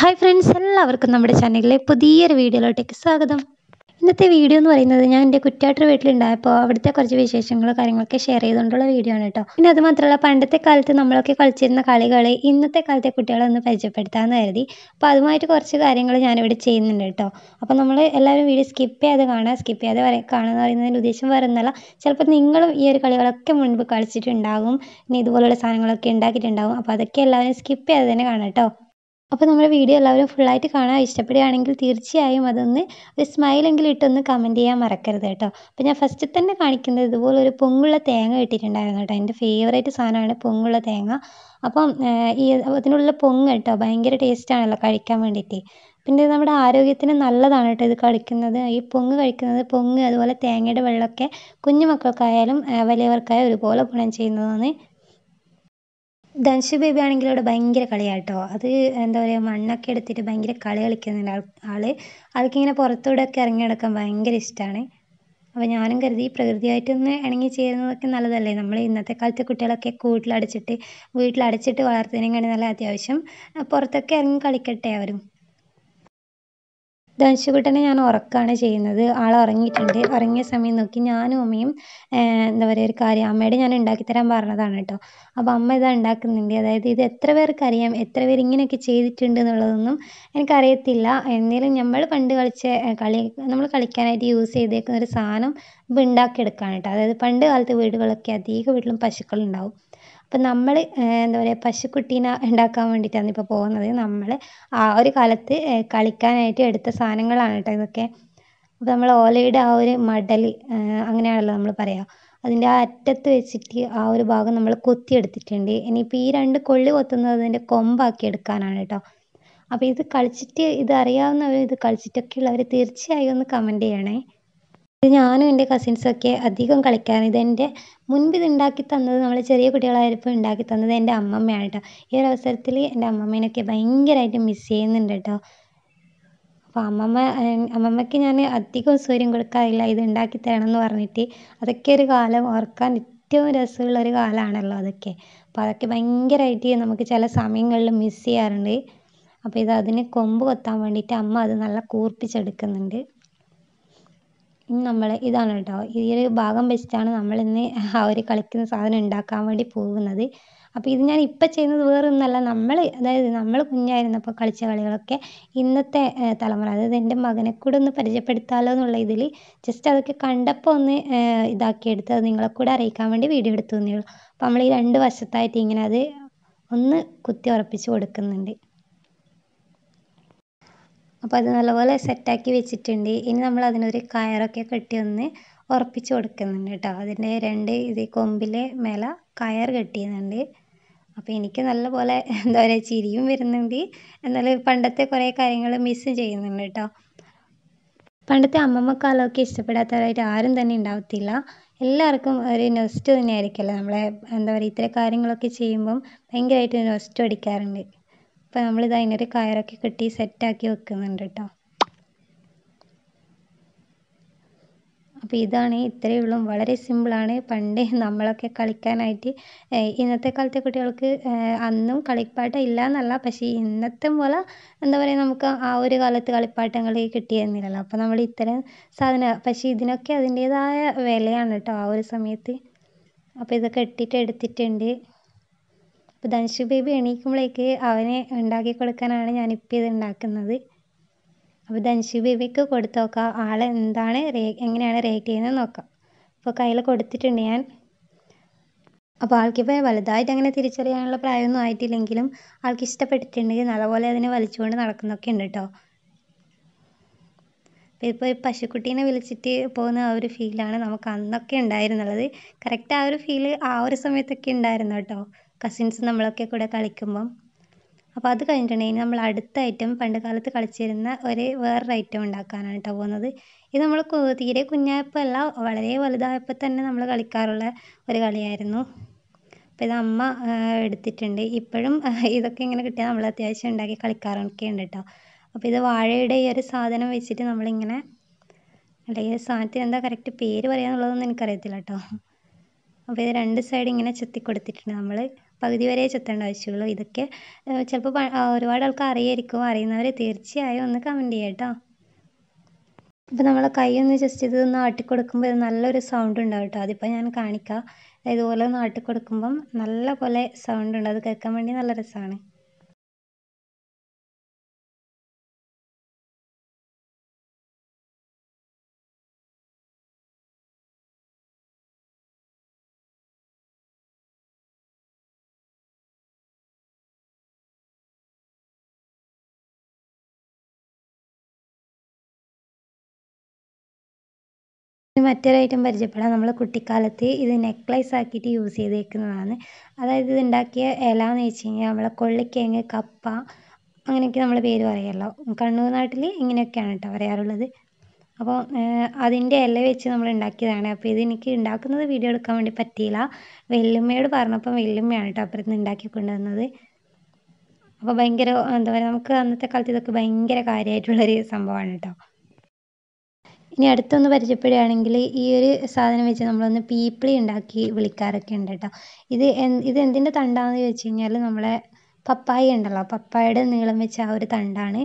hi friends എല്ലാവർക്കും നമ്മുടെ ചാനലിലെ പുതിയൊരു വീഡിയോയിലോട്ടേക്ക് സ്വാഗതം ഇന്നത്തെ വീഡിയോ എന്ന് പറയുന്നത് ഞാൻ എൻ്റെ കുറ്റാട്ടർ വീട്ടിലുണ്ടായപ്പോൾ അവിടുത്തെ കുറച്ച് വിശേഷങ്ങളും കാര്യങ്ങളൊക്കെ ഷെയർ ചെയ്തുകൊണ്ടുള്ള വീഡിയോ ആണ് കേട്ടോ പിന്നെ അത് മാത്രമല്ല പണ്ടത്തെ കാലത്ത് നമ്മളൊക്കെ കളിച്ചിരുന്ന കളികളെ ഇന്നത്തെ കാലത്തെ കുട്ടികളെ ഒന്ന് പരിചയപ്പെടുത്താമെന്ന് കരുതി അപ്പോൾ അതുമായിട്ട് കുറച്ച് കാര്യങ്ങൾ ഞാനിവിടെ ചെയ്യുന്നുണ്ട് കേട്ടോ അപ്പോൾ നമ്മൾ എല്ലാവരും വീഡിയോ സ്കിപ്പ് ചെയ്യാതെ കാണുക സ്കിപ്പ് ചെയ്യാതെ വരെ കാണുക എന്ന് പറയുന്നതിൻ്റെ ഉദ്ദേശം വരുന്നല്ല ചിലപ്പോൾ നിങ്ങളും ഈ ഒരു കളികളൊക്കെ മുൻപ് കളിച്ചിട്ടുണ്ടാകും ഇനി ഇതുപോലുള്ള സാധനങ്ങളൊക്കെ ഉണ്ടാക്കിയിട്ടുണ്ടാകും അപ്പോൾ അതൊക്കെ എല്ലാവരും സ്കിപ്പ് ചെയ്യാതെ തന്നെ കാണാം കേട്ടോ അപ്പോൾ നമ്മുടെ വീഡിയോ എല്ലാവരും ഫുള്ളായിട്ട് കാണാൻ ഇഷ്ടപ്പെടുകയാണെങ്കിൽ തീർച്ചയായും അതൊന്ന് ഒരു സ്മൈലെങ്കിലും ഇട്ടൊന്ന് കമൻറ്റ് ചെയ്യാൻ മറക്കരുത് കേട്ടോ അപ്പോൾ ഞാൻ ഫസ്റ്റ് തന്നെ കാണിക്കുന്നത് ഇതുപോലെ ഒരു പൊങ്ങുള്ള തേങ്ങ ഇട്ടിട്ടുണ്ടായിരുന്നു കേട്ടോ എൻ്റെ ഫേവറേറ്റ് സാധനമാണ് പൊങ്ങുള്ള തേങ്ങ അപ്പം ഈ അതിനുള്ള പൊങ്ങ് കേട്ടോ ഭയങ്കര ടേസ്റ്റാണല്ലോ കഴിക്കാൻ വേണ്ടിയിട്ട് പിന്നെ നമ്മുടെ ആരോഗ്യത്തിന് നല്ലതാണ് കേട്ടോ ഇത് കഴിക്കുന്നത് ഈ പൊങ്ങ് കഴിക്കുന്നത് പൊങ്ങ് അതുപോലെ തേങ്ങയുടെ വെള്ളമൊക്കെ കുഞ്ഞു വലിയവർക്കായാലും ഒരുപോലെ ഗുണം ചെയ്യുന്നതാണ് ധനുഷ് ബേബി ആണെങ്കിൽ അവിടെ ഭയങ്കര കളിയാട്ടോ അത് എന്താ പറയുക മണ്ണൊക്കെ എടുത്തിട്ട് ഭയങ്കര കളി കളിക്കുന്നുണ്ട് ആൾ അതൊക്കെ ആൾക്കിങ്ങനെ പുറത്തൂടെയൊക്കെ ഇറങ്ങി നടക്കാൻ ഭയങ്കര ഇഷ്ടമാണ് അപ്പോൾ ഞാനും കരുതി പ്രകൃതിയായിട്ടൊന്ന് ഇണങ്ങി ചേരുന്നതൊക്കെ നല്ലതല്ലേ നമ്മൾ ഇന്നത്തെ കാലത്തെ കുട്ടികളൊക്കെ കൂട്ടിലടച്ചിട്ട് വീട്ടിലടച്ചിട്ട് വളർത്തുന്നതിനെക്കാളും നല്ല അത്യാവശ്യം പുറത്തൊക്കെ ഇറങ്ങി കളിക്കട്ടെ അവരും ധനുഷ്കുട്ടനെ ഞാൻ ഉറക്കുകയാണ് ചെയ്യുന്നത് ആൾ ഉറങ്ങിയിട്ടുണ്ട് ഉറങ്ങിയ സമയം നോക്കി ഞാനും അമ്മയും എന്താ പറയുക ഒരു കാര്യം അമ്മയുടെ ഞാൻ ഉണ്ടാക്കി തരാൻ പറഞ്ഞതാണ് കേട്ടോ അപ്പോൾ അമ്മ ഇതാ ഉണ്ടാക്കുന്നുണ്ട് അതായത് ഇത് എത്ര പേർക്ക് അറിയാം എത്ര പേർ ഇങ്ങനെയൊക്കെ ചെയ്തിട്ടുണ്ട് എന്നുള്ളതൊന്നും എനിക്കറിയത്തില്ല എന്തെങ്കിലും നമ്മൾ പണ്ട് കളിച്ച കളി നമ്മൾ കളിക്കാനായിട്ട് യൂസ് ചെയ്തേക്കുന്ന ഒരു സാധനം ഇപ്പം ഉണ്ടാക്കിയെടുക്കുകയാണ് കേട്ടോ അതായത് പണ്ട് കാലത്ത് വീടുകളൊക്കെ അധികം വീട്ടിലും പശുക്കളുണ്ടാവും അപ്പം നമ്മൾ എന്താ പറയുക പശുക്കുട്ടീനെ ഉണ്ടാക്കാൻ വേണ്ടിയിട്ടാണ് ഇപ്പോൾ പോകുന്നത് നമ്മൾ ആ ഒരു കാലത്ത് കളിക്കാനായിട്ട് എടുത്ത സാധനങ്ങളാണ് കേട്ടോ ഇതൊക്കെ അപ്പോൾ നമ്മൾ ഓലയുടെ ആ ഒരു മടൽ അങ്ങനെയാണല്ലോ നമ്മൾ പറയുക അതിൻ്റെ ആ അറ്റത്ത് വെച്ചിട്ട് ആ ഒരു ഭാഗം നമ്മൾ കൊത്തിയെടുത്തിട്ടുണ്ട് ഇനിയിപ്പോൾ ഈ രണ്ട് കൊള്ളി കൊത്തുന്നത് അതിൻ്റെ കൊമ്പാക്കി എടുക്കാനാണ് കേട്ടോ അപ്പോൾ ഇത് കളിച്ചിട്ട് ഇത് അറിയാവുന്നവർ ഇത് കളിച്ചിട്ടൊക്കെ ഉള്ളവർ തീർച്ചയായും ഒന്ന് കമൻറ്റ് ചെയ്യണേ ഞാനും എൻ്റെ കസിൻസൊക്കെ അധികം കളിക്കാറ് ഇതെൻ്റെ മുൻപ് ഉണ്ടാക്കി തന്നത് നമ്മൾ ചെറിയ കുട്ടികളായപ്പോൾ ഉണ്ടാക്കി തന്നത് എൻ്റെ അമ്മമ്മയാണ് കേട്ടോ ഈ ഒരു അവസരത്തിൽ എൻ്റെ അമ്മമ്മേനെയൊക്കെ ഭയങ്കരമായിട്ട് മിസ്സ് ചെയ്യുന്നുണ്ട് കേട്ടോ അപ്പോൾ അമ്മമ്മ അമ്മമ്മയ്ക്ക് ഞാൻ അധികം സൗകര്യം കൊടുക്കാറില്ല ഇത് ഉണ്ടാക്കി തരണം എന്ന് പറഞ്ഞിട്ട് അതൊക്കെ ഒരു കാലം ഓർക്കാൻ ഏറ്റവും രസമുള്ള ഒരു കാലമാണല്ലോ അതൊക്കെ അപ്പോൾ അതൊക്കെ ഭയങ്കരമായിട്ട് നമുക്ക് ചില സമയങ്ങളിൽ മിസ് ചെയ്യാറുണ്ട് അപ്പോൾ ഇത് അതിന് കൊമ്പ് കൊത്താൻ വേണ്ടിയിട്ട് അമ്മ അത് നല്ല കൂർപ്പിച്ചെടുക്കുന്നുണ്ട് നമ്മൾ ഇതാണ് കേട്ടോ ഈ ഒരു ഭാഗം വെച്ചിട്ടാണ് നമ്മളിന്ന് ആ ഒരു കളിക്കുന്ന സാധനം ഉണ്ടാക്കാൻ വേണ്ടി പോകുന്നത് അപ്പോൾ ഇത് ഞാൻ ഇപ്പം ചെയ്യുന്നത് വേറൊന്നല്ല നമ്മൾ അതായത് നമ്മൾ കുഞ്ഞായിരുന്നപ്പോൾ കളിച്ച കളികളൊക്കെ ഇന്നത്തെ തലമുറ അതായത് എൻ്റെ മകനെ കൂടെ ഒന്ന് പരിചയപ്പെടുത്താമല്ലോ എന്നുള്ള ഇതിൽ ജസ്റ്റ് അതൊക്കെ കണ്ടപ്പോൾ ഒന്ന് ഇതാക്കിയെടുത്ത് അത് നിങ്ങളെ കൂടെ അറിയിക്കാൻ വേണ്ടി വീഡിയോ എടുത്തു തന്നേ ഉള്ളൂ അപ്പോൾ നമ്മൾ ഈ രണ്ട് വശത്തായിട്ട് ഇങ്ങനെ അത് ഒന്ന് കുത്തി ഉറപ്പിച്ച് കൊടുക്കുന്നുണ്ട് അപ്പോൾ അത് നല്ലപോലെ സെറ്റാക്കി വെച്ചിട്ടുണ്ട് ഇനി നമ്മൾ അതിനൊരു കയറൊക്കെ കെട്ടി ഒന്ന് ഉറപ്പിച്ച് കൊടുക്കുന്നുണ്ട് കേട്ടോ അതിൻ്റെ രണ്ട് ഇത് കൊമ്പിലെ മേല കയർ കെട്ടിയുന്നുണ്ട് അപ്പോൾ എനിക്ക് നല്ലപോലെ എന്താ പറയുക ചിരിയും വരുന്നുണ്ട് എന്നാൽ പണ്ടത്തെ കുറേ കാര്യങ്ങൾ മിസ്സ് ചെയ്യുന്നുണ്ട് കേട്ടോ പണ്ടത്തെ അമ്മമ്മക്കാലമൊക്കെ ഇഷ്ടപ്പെടാത്തവരായിട്ട് ആരും തന്നെ ഉണ്ടാവത്തില്ല എല്ലാവർക്കും ഒരു നൊസ്റ്റ് തന്നെയായിരിക്കുമല്ലോ നമ്മളെ എന്താ പറയുക ഇത്തരം കാര്യങ്ങളൊക്കെ ചെയ്യുമ്പം ഭയങ്കരമായിട്ട് നൊസ്റ്റ് അടിക്കാറുണ്ട് അപ്പം നമ്മളിത് അതിനൊരു കയറൊക്കെ കെട്ടി സെറ്റാക്കി വെക്കുന്നുണ്ട് കേട്ടോ അപ്പോൾ ഇതാണ് ഇത്രയേ ഉള്ളൂ വളരെ സിമ്പിളാണ് പണ്ട് നമ്മളൊക്കെ കളിക്കാനായിട്ട് ഇന്നത്തെ കാലത്തെ കുട്ടികൾക്ക് അന്നും കളിപ്പാട്ടം ഇല്ല എന്നല്ല പക്ഷേ ഇന്നത്തെ പോലെ എന്താ പറയുക നമുക്ക് ആ ഒരു കാലത്ത് കളിപ്പാട്ടങ്ങൾ കിട്ടിയിരുന്നില്ലല്ലോ അപ്പോൾ നമ്മൾ ഇത്തരം സാധനം പക്ഷേ ഇതിനൊക്കെ അതിൻ്റേതായ വിലയാണ് കേട്ടോ ആ ഒരു സമയത്ത് അപ്പോൾ ഇതൊക്കെ ഇട്ടിട്ട് എടുത്തിട്ടുണ്ട് അപ്പോൾ ധനുഷ് ബേബി എണീക്കുമ്പോഴേക്ക് അവന് ഉണ്ടാക്കി കൊടുക്കാനാണ് ഞാനിപ്പോൾ ഇത് ഉണ്ടാക്കുന്നത് അപ്പോൾ ധനുഷ് ബേബിക്ക് കൊടുത്തു നോക്കാം ആൾ എന്താണ് റേ എങ്ങനെയാണ് റേറ്റ് ചെയ്യുന്നത് നോക്കാം അപ്പോൾ കയ്യിൽ കൊടുത്തിട്ടുണ്ട് ഞാൻ അപ്പോൾ ആൾക്കിപ്പോൾ വലുതായിട്ട് അങ്ങനെ തിരിച്ചറിയാനുള്ള പ്രായമൊന്നും ആയിട്ടില്ലെങ്കിലും ആൾക്ക് ഇഷ്ടപ്പെട്ടിട്ടുണ്ട് നല്ലപോലെ അതിനെ വലിച്ചുകൊണ്ട് നടക്കുന്നൊക്കെ ഉണ്ട് കേട്ടോ ഇപ്പോൾ ഒരു പശുക്കുട്ടീനെ വിളിച്ചിട്ട് പോകുന്ന ആ ഒരു ഫീലാണ് നമുക്ക് അന്നൊക്കെ ഉണ്ടായിരുന്നുള്ളത് കറക്റ്റ് ആ ഒരു ഫീല് ആ ഒരു സമയത്തൊക്കെ ഉണ്ടായിരുന്നു കേട്ടോ കസിൻസ് നമ്മളൊക്കെ കൂടെ കളിക്കുമ്പം അപ്പോൾ അത് കഴിഞ്ഞിട്ടുണ്ടെങ്കിൽ നമ്മൾ അടുത്ത ഐറ്റം പണ്ട് കാലത്ത് കളിച്ചിരുന്ന ഒരു വേറൊരു ഐറ്റം ഉണ്ടാക്കാനാണ് കേട്ടോ പോകുന്നത് ഇത് നമ്മൾ തീരെ കുഞ്ഞായപ്പോൾ അല്ല വളരെ വലുതായപ്പോൾ തന്നെ നമ്മൾ കളിക്കാറുള്ള ഒരു കളിയായിരുന്നു അപ്പോൾ ഇത് അമ്മ എടുത്തിട്ടുണ്ട് ഇപ്പോഴും ഇതൊക്കെ ഇങ്ങനെ കിട്ടിയാൽ നമ്മൾ അത്യാവശ്യം ഉണ്ടാക്കി കളിക്കാറൊക്കെ ഉണ്ട് കേട്ടോ അപ്പോൾ ഇത് വാഴയുടെ ഈ ഒരു സാധനം വെച്ചിട്ട് നമ്മളിങ്ങനെ അല്ലെങ്കിൽ സാധനത്തിന് എന്താ കറക്റ്റ് പേര് പറയാന്നുള്ളതൊന്നും എനിക്കറിയത്തില്ല കേട്ടോ അപ്പോൾ ഇത് രണ്ട് സൈഡ് ഇങ്ങനെ ചെത്തി കൊടുത്തിട്ടുണ്ട് നമ്മൾ പകുതി വരെ ചെത്തേണ്ട ആവശ്യമുള്ളൂ ഇതൊക്കെ ചിലപ്പോൾ ഒരുപാട് ആൾക്കാർ അറിയായിരിക്കും അറിയുന്നവർ തീർച്ചയായും ഒന്ന് കമൻറ്റ് ചെയ്യാം കേട്ടോ ഇപ്പോൾ നമ്മൾ കൈയൊന്ന് ജസ്റ്റ് ഇത് ഒന്ന് കൊടുക്കുമ്പോൾ നല്ലൊരു സൗണ്ട് ഉണ്ടാവും കേട്ടോ അതിപ്പോൾ ഞാൻ കാണിക്കാം ഇതുപോലെ ഒന്ന് കൊടുക്കുമ്പം നല്ല പോലെ സൗണ്ട് ഉണ്ട് അത് കേൾക്കാൻ വേണ്ടി നല്ല രസമാണ് മറ്റൊരു ഐറ്റം പരിചയപ്പെടാം നമ്മൾ കുട്ടിക്കാലത്ത് ഇത് നെക്ലൈസ് ആക്കിയിട്ട് യൂസ് ചെയ്തേക്കുന്നതാണ് അതായത് ഇത് ഉണ്ടാക്കിയ ഇല എന്ന് വെച്ച് കഴിഞ്ഞാൽ നമ്മളെ കൊള്ളിക്കിഴങ്ങ് കപ്പ അങ്ങനെയൊക്കെ നമ്മൾ പേര് പറയുമല്ലോ കണ്ണൂർ നാട്ടിൽ ഇങ്ങനെയൊക്കെയാണ് കേട്ടോ പറയാറുള്ളത് അപ്പോൾ അതിൻ്റെ ഇല വെച്ച് നമ്മൾ ഉണ്ടാക്കിയതാണ് അപ്പോൾ ഇത് എനിക്ക് ഉണ്ടാക്കുന്നത് വീഡിയോ എടുക്കാൻ വേണ്ടി പറ്റിയില്ല വെല്ലുമ്മയോട് പറഞ്ഞപ്പം വെല്ലുമ്മയാണ് കേട്ടോ അപ്പുറത്ത് ഉണ്ടാക്കി കൊണ്ടുവന്നത് അപ്പോൾ ഭയങ്കര എന്താ പറയുക നമുക്ക് അന്നത്തെ കാലത്ത് ഇതൊക്കെ ഭയങ്കര കാര്യമായിട്ടുള്ളൊരു സംഭവമാണ് കേട്ടോ ഇനി അടുത്തൊന്ന് പരിചയപ്പെടുകയാണെങ്കിൽ ഈ ഒരു സാധനം വെച്ച് നമ്മളൊന്ന് പീപ്പിളി ഉണ്ടാക്കി വിളിക്കാറൊക്കെ ഉണ്ട് കേട്ടോ ഇത് ഇത് എന്തിൻ്റെ തണ്ടാണെന്ന് ചോദിച്ചു കഴിഞ്ഞാൽ നമ്മളെ പപ്പായ ഉണ്ടല്ലോ പപ്പായയുടെ നീളം വെച്ച ആ ഒരു തണ്ടാണ്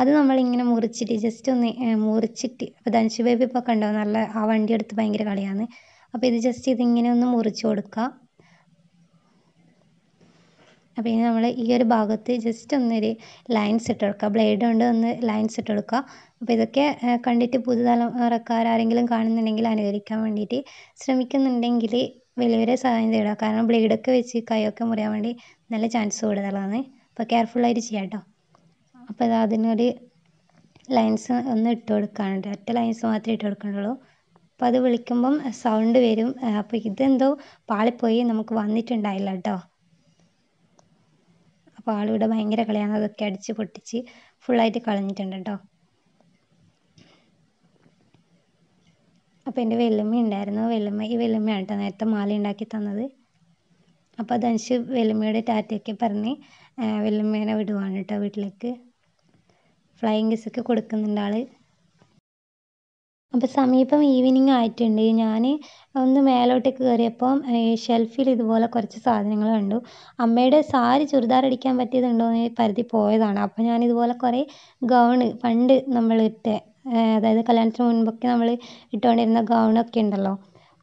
അത് നമ്മളിങ്ങനെ മുറിച്ചിട്ട് ജസ്റ്റ് ഒന്ന് മുറിച്ചിട്ട് അപ്പോൾ ധനുഷ് ബേബി ഇപ്പോൾ കണ്ടോ നല്ല ആ വണ്ടി എടുത്ത് ഭയങ്കര കളിയാണ് അപ്പോൾ ഇത് ജസ്റ്റ് ഇതിങ്ങനെ ഒന്ന് മുറിച്ച് കൊടുക്കുക അപ്പോൾ ഇനി നമ്മൾ ഈ ഒരു ഭാഗത്ത് ജസ്റ്റ് ഒന്നൊരു ലൈൻസ് ഇട്ട് കൊടുക്കുക ബ്ലേഡ് കൊണ്ട് ഒന്ന് ലൈൻസ് ഇട്ട് കൊടുക്കുക അപ്പോൾ ഇതൊക്കെ കണ്ടിട്ട് പുതുതലമുറക്കാർ ആരെങ്കിലും കാണുന്നുണ്ടെങ്കിൽ അനുകരിക്കാൻ വേണ്ടിയിട്ട് ശ്രമിക്കുന്നുണ്ടെങ്കിൽ വലിയൊരു സഹായം തേടുക കാരണം ബ്ലേഡൊക്കെ വെച്ച് കൈയൊക്കെ മുറിയാൻ വേണ്ടി നല്ല ചാൻസ് കൂടുതലാണ് അപ്പോൾ കെയർഫുള്ളായിട്ട് ചെയ്യാം കേട്ടോ അപ്പോൾ ഇതാ അതിനൊരു ലൈൻസ് ഒന്ന് ഇട്ട് കൊടുക്കാനുണ്ട് ഒറ്റ ലൈൻസ് മാത്രമേ ഇട്ട് കൊടുക്കണുള്ളൂ അപ്പോൾ അത് വിളിക്കുമ്പം സൗണ്ട് വരും അപ്പോൾ ഇതെന്തോ പാളിപ്പോയി നമുക്ക് വന്നിട്ടുണ്ടായില്ല കേട്ടോ അപ്പോൾ ആളിവിടെ ഭയങ്കര കളിയാണ് അതൊക്കെ അടിച്ച് പൊട്ടിച്ച് ഫുള്ളായിട്ട് കളഞ്ഞിട്ടുണ്ട് കേട്ടോ അപ്പോൾ എൻ്റെ വെല്ലുമ്മ ഉണ്ടായിരുന്നു വെല്ലുമ്മ ഈ വെല്ലുമ്മയാണ് കേട്ടോ നേരത്തെ മാല ഉണ്ടാക്കി തന്നത് അപ്പോൾ അതനുസരിച്ച് വെല്ലുമ്മയുടെ ടാറ്റയൊക്കെ പറഞ്ഞ് വെല്ലുമ്മേനെ വിടുവാണ് കേട്ടോ വീട്ടിലേക്ക് ഫ്ലൈയിങ് ഒക്കെ കൊടുക്കുന്നുണ്ട് ആൾ അപ്പോൾ സമയം ഈവനിംഗ് ആയിട്ടുണ്ട് ഞാൻ ഒന്ന് മേലോട്ടേക്ക് കയറിയപ്പം ഷെൽഫിൽ ഇതുപോലെ കുറച്ച് സാധനങ്ങൾ കണ്ടു അമ്മയുടെ സാരി ചുരിദാർ അടിക്കാൻ പറ്റിയതുണ്ടോയെന്ന് കരുതി പോയതാണ് അപ്പോൾ ഞാൻ ഇതുപോലെ കുറേ ഗൗൺ പണ്ട് നമ്മൾ ഇട്ട അതായത് കല്യാണത്തിന് മുൻപൊക്കെ നമ്മൾ ഇട്ടുകൊണ്ടിരുന്ന ഗൗണൊക്കെ ഉണ്ടല്ലോ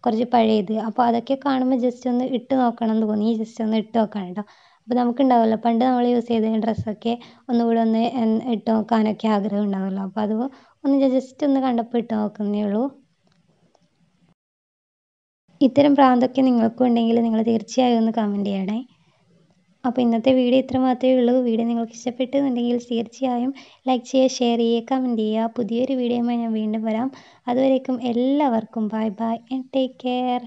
കുറച്ച് പഴയത് അപ്പോൾ അതൊക്കെ കാണുമ്പോൾ ജസ്റ്റ് ഒന്ന് ഇട്ട് നോക്കണം എന്ന് തോന്നി ജസ്റ്റ് ഒന്ന് ഇട്ട് നോക്കണം കേട്ടോ അപ്പോൾ നമുക്കുണ്ടാവുമല്ലോ പണ്ട് നമ്മൾ യൂസ് ചെയ്ത ഡ്രസ്സൊക്കെ ഒന്നുകൂടെ ഒന്ന് ഇട്ട് നോക്കാനൊക്കെ ആഗ്രഹം ഉണ്ടാവുമല്ലോ അപ്പോൾ അത് ഒന്ന് ഞാൻ ജസ്റ്റ് ഒന്ന് കണ്ടപ്പോൾ ഇട്ട് നോക്കുന്നേ ഉള്ളൂ ഇത്തരം പ്രാന്തൊക്കെ നിങ്ങൾക്കും ഉണ്ടെങ്കിൽ നിങ്ങൾ തീർച്ചയായും ഒന്ന് കമൻറ്റ് ചെയ്യണേ അപ്പോൾ ഇന്നത്തെ വീഡിയോ ഇത്ര മാത്രമേ ഉള്ളൂ വീഡിയോ നിങ്ങൾക്ക് ഇഷ്ടപ്പെട്ടുന്നുണ്ടെങ്കിൽ തീർച്ചയായും ലൈക്ക് ചെയ്യുക ഷെയർ ചെയ്യുക കമൻറ്റ് ചെയ്യുക പുതിയൊരു വീഡിയോയുമായി ഞാൻ വീണ്ടും വരാം അതുവരേക്കും എല്ലാവർക്കും bye bye and take care